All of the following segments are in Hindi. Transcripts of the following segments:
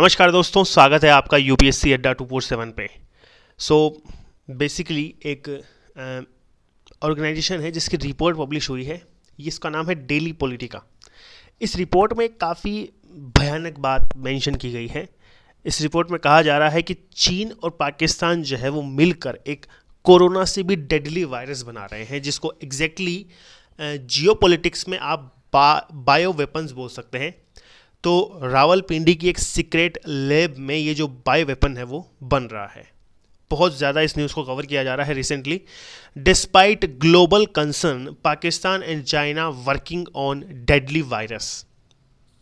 नमस्कार दोस्तों स्वागत है आपका यू पी एस सी अड्डा टू फोर सेवन पे सो so, बेसिकली एक ऑर्गेनाइजेशन है जिसकी रिपोर्ट पब्लिश हुई है इसका नाम है डेली पॉलिटिका इस रिपोर्ट में काफ़ी भयानक बात मेंशन की गई है इस रिपोर्ट में कहा जा रहा है कि चीन और पाकिस्तान जो है वो मिलकर एक कोरोना से भी डेडली वायरस बना रहे हैं जिसको एग्जैक्टली जियो में आप बा, बायो वेपन्स बोल सकते हैं तो रावलपिंडी की एक सीक्रेट लैब में ये जो बायो वेपन है वो बन रहा है बहुत ज़्यादा इस न्यूज़ को कवर किया जा रहा है recently despite global concern Pakistan and China working on deadly virus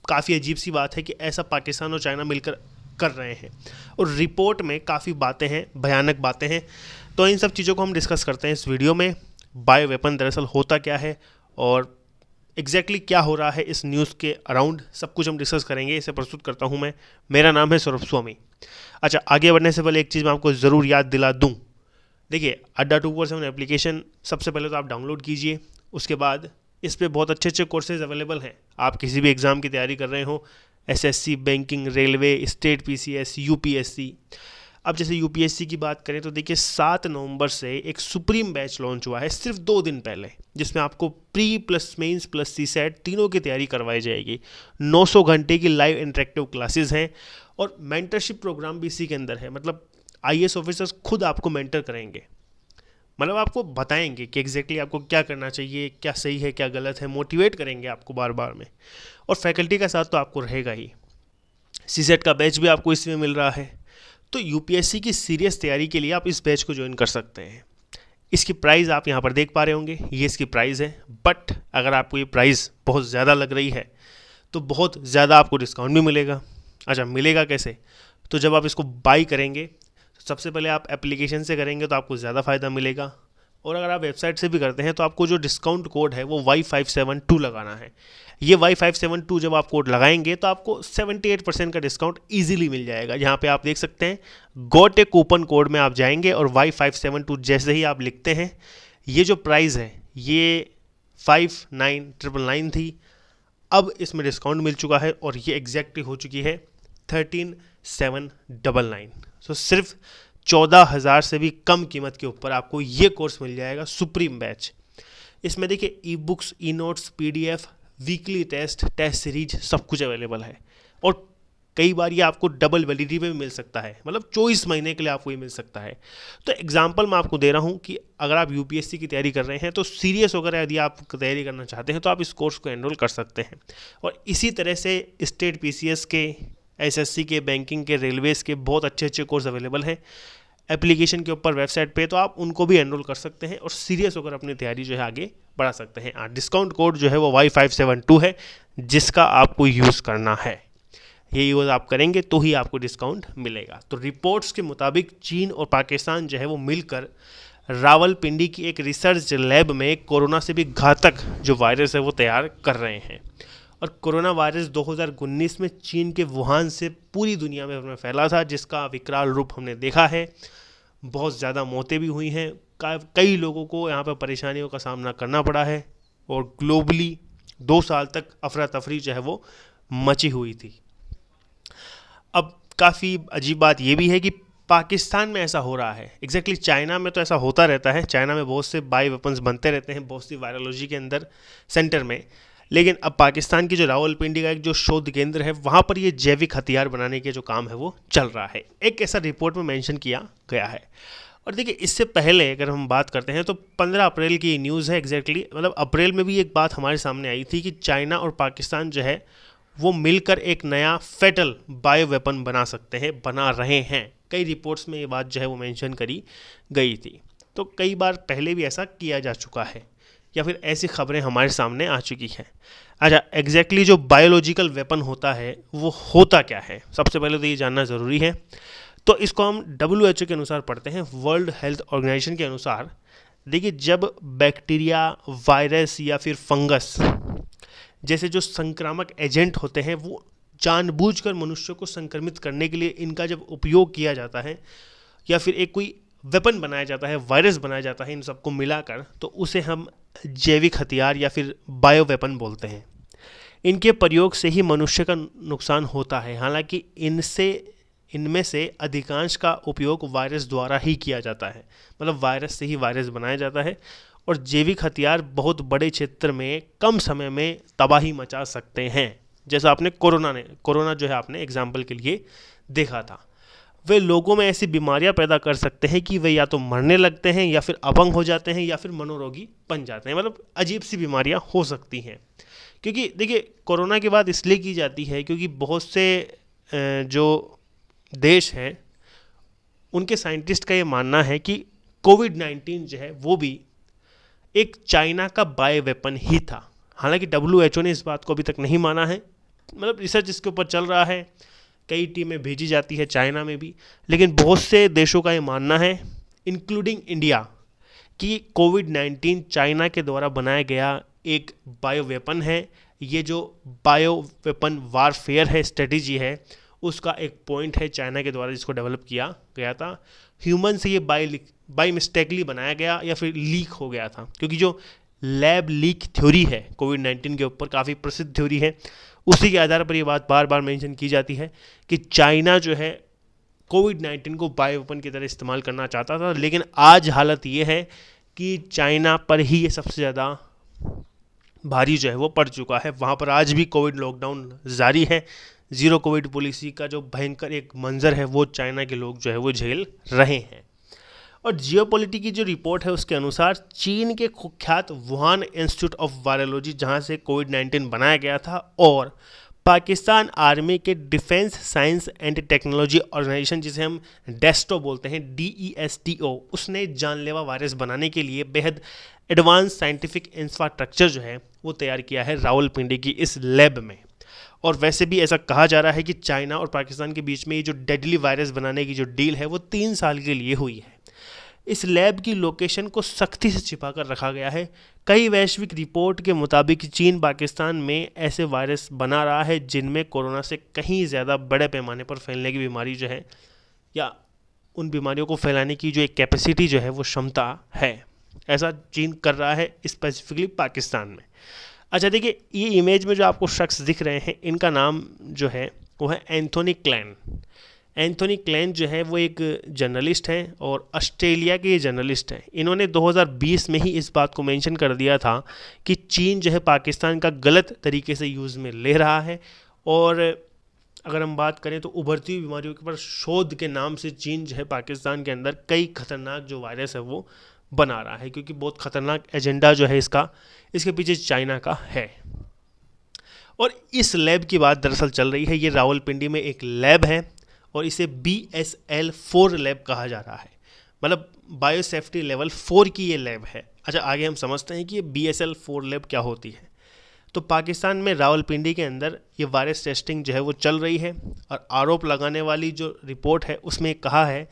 काफ़ी अजीब सी बात है कि ऐसा पाकिस्तान और चाइना मिलकर कर रहे हैं और रिपोर्ट में काफ़ी बातें हैं भयानक बातें हैं तो इन सब चीज़ों को हम डिस्कस करते हैं इस वीडियो में बायो वेपन दरअसल होता क्या है और एग्जैक्टली exactly क्या हो रहा है इस न्यूज़ के अराउंड सब कुछ हम डिस्कस करेंगे इसे प्रस्तुत करता हूँ मैं मेरा नाम है सौरभ स्वामी अच्छा आगे बढ़ने से पहले एक चीज़ मैं आपको ज़रूर याद दिला दूँ देखिए अड्डा टू फोर सेवन एप्लीकेशन सबसे पहले तो आप डाउनलोड कीजिए उसके बाद इस पर बहुत अच्छे अच्छे कोर्सेज अवेलेबल हैं आप किसी भी एग्ज़ाम की तैयारी कर रहे हो SSC banking railway state PCS UPSC अब जैसे यूपीएससी की बात करें तो देखिए सात नवंबर से एक सुप्रीम बैच लॉन्च हुआ है सिर्फ दो दिन पहले जिसमें आपको pre plus mains plus CSAT तीनों की तैयारी करवाई जाएगी 900 घंटे की लाइव इंटरेक्टिव क्लासेस हैं और मेंटरशिप प्रोग्राम भी इसी के अंदर है मतलब आई ऑफिसर्स खुद आपको मेंटर करेंगे मतलब आपको बताएंगे कि एग्जैक्टली exactly आपको क्या करना चाहिए क्या सही है क्या गलत है मोटिवेट करेंगे आपको बार बार में और फैकल्टी का साथ तो आपको रहेगा ही सी सेट का बैच भी आपको इसमें मिल रहा है तो यूपीएससी की सीरियस तैयारी के लिए आप इस बैच को ज्वाइन कर सकते हैं इसकी प्राइस आप यहाँ पर देख पा रहे होंगे ये इसकी प्राइस है बट अगर आपको ये प्राइस बहुत ज़्यादा लग रही है तो बहुत ज़्यादा आपको डिस्काउंट भी मिलेगा अच्छा मिलेगा कैसे तो जब आप इसको बाई करेंगे सबसे पहले आप एप्लीकेशन से करेंगे तो आपको ज़्यादा फ़ायदा मिलेगा और अगर आप वेबसाइट से भी करते हैं तो आपको जो डिस्काउंट कोड है वो वाई फाइव सेवन टू लगाना है ये वाई फाइव सेवन टू जब आप कोड लगाएंगे तो आपको सेवेंटी एट परसेंट का डिस्काउंट ईजिली मिल जाएगा यहाँ पे आप देख सकते हैं गोटे कूपन कोड में आप जाएंगे और वाई फाइव सेवन टू जैसे ही आप लिखते हैं ये जो प्राइस है ये फाइव नाइन ट्रिपल नाइन थी अब इसमें डिस्काउंट मिल चुका है और ये एग्जैक्टली हो चुकी है thirteen seven double nine so सिर्फ चौदह हज़ार से भी कम कीमत के ऊपर आपको ये कोर्स मिल जाएगा सुप्रीम बैच इसमें देखिए e books e notes P weekly test test series सब कुछ अवेलेबल है और कई बार ये आपको डबल वैलिडिटी में भी मिल सकता है मतलब चौबीस महीने के लिए आपको ये मिल सकता है तो एग्जाम्पल मैं आपको दे रहा हूँ कि अगर आप यूपीएससी की तैयारी कर रहे हैं तो सीरियस होकर यदि आप तैयारी करना चाहते हैं तो आप इस कोर्स को एनरोल कर सकते हैं और इसी तरह से स्टेट पीसीएस के एसएससी के बैंकिंग के रेलवेज़ के बहुत अच्छे अच्छे कोर्स अवेलेबल हैं एप्लीकेशन के ऊपर वेबसाइट पे तो आप उनको भी एनरोल कर सकते हैं और सीरियस होकर अपनी तैयारी जो है आगे बढ़ा सकते हैं हाँ डिस्काउंट कोड जो है वो वाई फाइव सेवन टू है जिसका आपको यूज़ करना है ये यूज़ आप करेंगे तो ही आपको डिस्काउंट मिलेगा तो रिपोर्ट्स के मुताबिक चीन और पाकिस्तान जो है वो मिलकर रावलपिंडी की एक रिसर्च लैब में कोरोना से भी घातक जो वायरस है वो तैयार कर रहे हैं और कोरोना वायरस 2019 में चीन के वुहान से पूरी दुनिया में फैला था जिसका विकराल रूप हमने देखा है बहुत ज़्यादा मौतें भी हुई हैं कई लोगों को यहाँ पर परेशानियों का सामना करना पड़ा है और ग्लोबली दो साल तक अफरा तफरी जो है वो मची हुई थी अब काफ़ी अजीब बात यह भी है कि पाकिस्तान में ऐसा हो रहा है एग्जैक्टली exactly चाइना में तो ऐसा होता रहता है चाइना में बहुत से बाई वेपन्स बनते रहते हैं बहुत सी वायरोलॉजी के अंदर सेंटर में लेकिन अब पाकिस्तान की जो रावलपिंडी का एक जो शोध केंद्र है वहाँ पर ये जैविक हथियार बनाने के जो काम है वो चल रहा है एक ऐसा रिपोर्ट में मेंशन किया गया है और देखिए इससे पहले अगर हम बात करते हैं तो 15 अप्रैल की न्यूज़ है एग्जैक्टली exactly, मतलब अप्रैल में भी एक बात हमारे सामने आई थी कि चाइना और पाकिस्तान जो है वो मिलकर एक नया फेटल बायो वेपन बना सकते हैं बना रहे हैं कई रिपोर्ट्स में ये बात जो है वो मैंशन करी गई थी तो कई बार पहले भी ऐसा किया जा चुका है या फिर ऐसी खबरें हमारे सामने आ चुकी हैं अच्छा एग्जैक्टली जो बायोलॉजिकल वेपन होता है वो होता क्या है सबसे पहले तो ये जानना ज़रूरी है तो इसको हम डब्ल्यू के अनुसार पढ़ते हैं वर्ल्ड हेल्थ ऑर्गेनाइजेशन के अनुसार देखिए जब बैक्टीरिया वायरस या फिर फंगस जैसे जो संक्रामक एजेंट होते हैं वो जानबूझकर मनुष्य को संक्रमित करने के लिए इनका जब उपयोग किया जाता है या फिर एक कोई वेपन बनाया जाता है वायरस बनाया जाता है इन सबको मिलाकर तो उसे हम जैविक हथियार या फिर बायो वेपन बोलते हैं इनके प्रयोग से ही मनुष्य का नुकसान होता है हालांकि इनसे इनमें से अधिकांश का उपयोग वायरस द्वारा ही किया जाता है मतलब वायरस से ही वायरस बनाया जाता है और जैविक हथियार बहुत बड़े क्षेत्र में कम समय में तबाही मचा सकते हैं जैसा आपने कोरोना ने कोरोना जो है आपने एग्जाम्पल के लिए देखा था वे लोगों में ऐसी बीमारियां पैदा कर सकते हैं कि वे या तो मरने लगते हैं या फिर अपंग हो जाते हैं या फिर मनोरोगी बन जाते हैं मतलब अजीब सी बीमारियां हो सकती हैं क्योंकि देखिए कोरोना की बात इसलिए की जाती है क्योंकि बहुत से जो देश हैं उनके साइंटिस्ट का ये मानना है कि कोविड नाइन्टीन जो है वो भी एक चाइना का बायो वेपन ही था हालांकि डब्ल्यू ने इस बात को अभी तक नहीं माना है मतलब रिसर्च इसके ऊपर चल रहा है कई टीमें भेजी जाती है चाइना में भी लेकिन बहुत से देशों का ये मानना है इंक्लूडिंग इंडिया कि कोविड नाइन्टीन चाइना के द्वारा बनाया गया एक बायो वेपन है ये जो बायो वेपन वारफेयर है स्ट्रेटजी है उसका एक पॉइंट है चाइना के द्वारा जिसको डेवलप किया गया था ह्यूमन से ये बाई बाई मिस्टेकली बनाया गया या फिर लीक हो गया था क्योंकि जो लैब लीक थ्योरी है कोविड नाइन्टीन के ऊपर काफ़ी प्रसिद्ध थ्योरी है उसी के आधार पर ये बात बार बार मेंशन की जाती है कि चाइना जो है कोविड नाइन्टीन को बायोपन की तरह इस्तेमाल करना चाहता था लेकिन आज हालत ये है कि चाइना पर ही ये सबसे ज़्यादा भारी जो है वो पड़ चुका है वहाँ पर आज भी कोविड लॉकडाउन जारी है ज़ीरो कोविड पॉलिसी का जो भयंकर एक मंजर है वो चाइना के लोग जो है वो झेल रहे हैं और जियो की जो रिपोर्ट है उसके अनुसार चीन के कुख्यात वुहान इंस्टीट्यूट ऑफ वायरोलॉजी जहां से कोविड 19 बनाया गया था और पाकिस्तान आर्मी के defence science and technology organisation जिसे हम डेस्टो बोलते हैं D E S T O उसने जानलेवा वायरस बनाने के लिए बेहद एडवांस साइंटिफिक इंफ्रास्ट्रक्चर जो है वो तैयार किया है पिंडी की इस लैब में और वैसे भी ऐसा कहा जा रहा है कि चाइना और पाकिस्तान के बीच में ये जो डेडली वायरस बनाने की जो डील है वो तीन साल के लिए हुई है इस लैब की लोकेशन को सख्ती से छिपा कर रखा गया है कई वैश्विक रिपोर्ट के मुताबिक चीन पाकिस्तान में ऐसे वायरस बना रहा है जिनमें कोरोना से कहीं ज़्यादा बड़े पैमाने पर फैलने की बीमारी जो है या उन बीमारियों को फैलाने की जो एक कैपेसिटी जो है वो क्षमता है ऐसा चीन कर रहा है स्पेसिफिकली पाकिस्तान में अच्छा देखिए ये इमेज में जो आपको शख्स दिख रहे हैं इनका नाम जो है वो है एंथोनी क्लैन एंथोनी क्लैन जो है वो एक जर्नलिस्ट हैं और ऑस्ट्रेलिया के जर्नलिस्ट हैं इन्होंने 2020 में ही इस बात को मेंशन कर दिया था कि चीन जो है पाकिस्तान का गलत तरीके से यूज़ में ले रहा है और अगर हम बात करें तो उभरती हुई बीमारियों के ऊपर शोध के नाम से चीन जो है पाकिस्तान के अंदर कई खतरनाक जो वायरस है वो बना रहा है क्योंकि बहुत खतरनाक एजेंडा जो है इसका इसके पीछे चाइना का है और इस लैब की बात दरअसल चल रही है ये रावलपिंडी में एक लैब है और इसे B S L four lab कहा जा रहा है मतलब बायोसेफ्टी लेवल फोर की ये लैब है अच्छा आगे हम समझते हैं कि ये B S L four lab क्या होती है तो पाकिस्तान में रावलपिंडी के अंदर ये वायरस टेस्टिंग जो है वो चल रही है और आरोप लगाने वाली जो रिपोर्ट है उसमें कहा है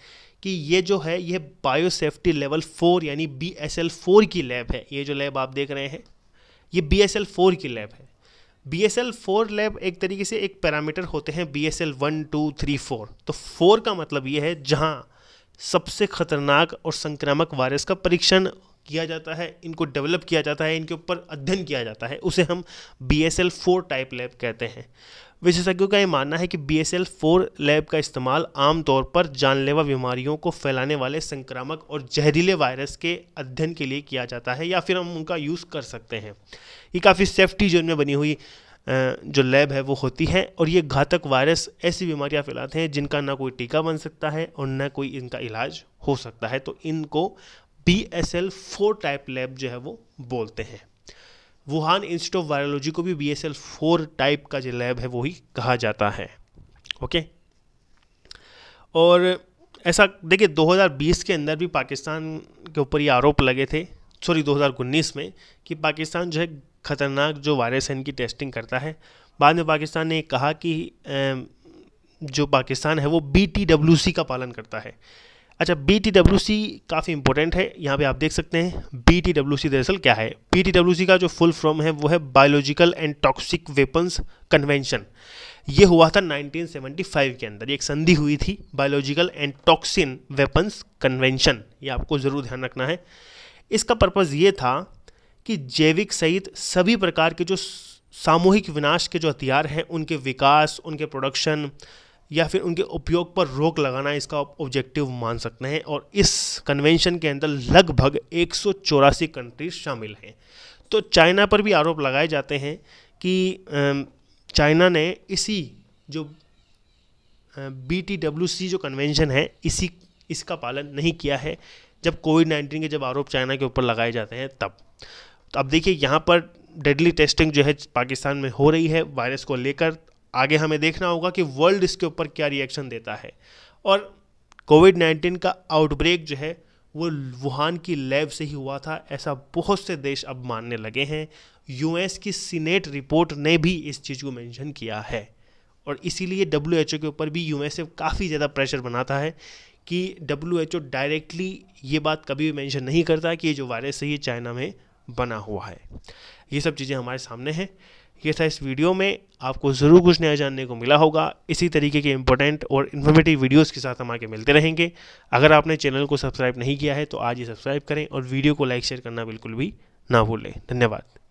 कि ये जो है ये बायोसेफ्टी लेवल फोर यानी बी एस एल फोर की लैब है ये जो लैब आप देख रहे हैं ये बी एस एल फोर की लैब है B S L four lab एक तरीके से एक पैरामीटर होते हैं B S L one two three four तो फोर का मतलब ये है जहाँ सबसे खतरनाक और संक्रामक वायरस का परीक्षण किया जाता है इनको डेवलप किया जाता है इनके ऊपर अध्ययन किया जाता है उसे हम B S L four type lab कहते हैं विशेषज्ञों का ये मानना है कि B S L four lab का इस्तेमाल आमतौर पर जानलेवा बीमारियों को फैलाने वाले संक्रामक और जहरीले वायरस के अध्ययन के लिए किया जाता है या फिर हम उनका यूज़ कर सकते हैं ये काफ़ी सेफ्टी जोन में बनी हुई जो लैब है वो होती है और ये घातक वायरस ऐसी बीमारियां फैलाते हैं जिनका ना कोई टीका बन सकता है और ना कोई इनका इलाज हो सकता है तो इनको B S L four type lab जो है वो बोलते हैं वुहान इंस्टीट्यूट ऑफ वायरोलॉजी को भी B S L four type का जो लैब है वही कहा जाता है ओके और ऐसा देखिए 2020 के अंदर भी पाकिस्तान के ऊपर ये आरोप लगे थे सॉरी 2019 में कि पाकिस्तान जो है ख़तरनाक जो वायरस है इनकी टेस्टिंग करता है बाद में पाकिस्तान ने कहा कि जो पाकिस्तान है वो बी का पालन करता है अच्छा बी टी डब्ल्यू सी काफ़ी इंपॉर्टेंट है यहाँ पे आप देख सकते हैं बी टी डब्ल्यू सी दरअसल क्या है बी टी डब्ल्यू सी का जो फुल फॉर्म है वो है biological and toxic weapons convention ये हुआ था 1975 के अंदर एक संधि हुई थी biological and toxin weapons convention ये आपको ज़रूर ध्यान रखना है इसका पर्पज़ ये था कि जैविक सहित सभी प्रकार के जो सामूहिक विनाश के जो हथियार हैं उनके विकास उनके प्रोडक्शन या फिर उनके उपयोग पर रोक लगाना इसका ऑब्जेक्टिव मान सकते हैं और इस कन्वेंशन के अंदर लगभग एक कंट्रीज शामिल हैं तो चाइना पर भी आरोप लगाए जाते हैं कि चाइना ने इसी जो बी टी डब्ल्यू सी जो कन्वेंशन है इसी इसका पालन नहीं किया है जब कोविड नाइन्टीन के जब आरोप चाइना के ऊपर लगाए जाते हैं तब तो अब देखिए यहाँ पर डेडली टेस्टिंग जो है पाकिस्तान में हो रही है वायरस को लेकर आगे हमें देखना होगा कि वर्ल्ड इसके ऊपर क्या रिएक्शन देता है और कोविड नाइन्टीन का आउटब्रेक जो है वो वुहान की लैब से ही हुआ था ऐसा बहुत से देश अब मानने लगे हैं यूएस की सीनेट रिपोर्ट ने भी इस चीज़ को मेंशन किया है और इसीलिए डब्ल्यू के ऊपर भी यूएस काफ़ी ज़्यादा प्रेशर बनाता है कि डब्ल्यू डायरेक्टली ये बात कभी भी मेंशन नहीं करता कि ये जो वायरस है ये चाइना में बना हुआ है ये सब चीज़ें हमारे सामने हैं ये था इस वीडियो में आपको ज़रूर कुछ नया जानने को मिला होगा इसी तरीके के इंपॉर्टेंट और इन्फॉर्मेटिव वीडियोस के साथ हम आगे मिलते रहेंगे अगर आपने चैनल को सब्सक्राइब नहीं किया है तो आज ही सब्सक्राइब करें और वीडियो को लाइक शेयर करना बिल्कुल भी ना भूलें धन्यवाद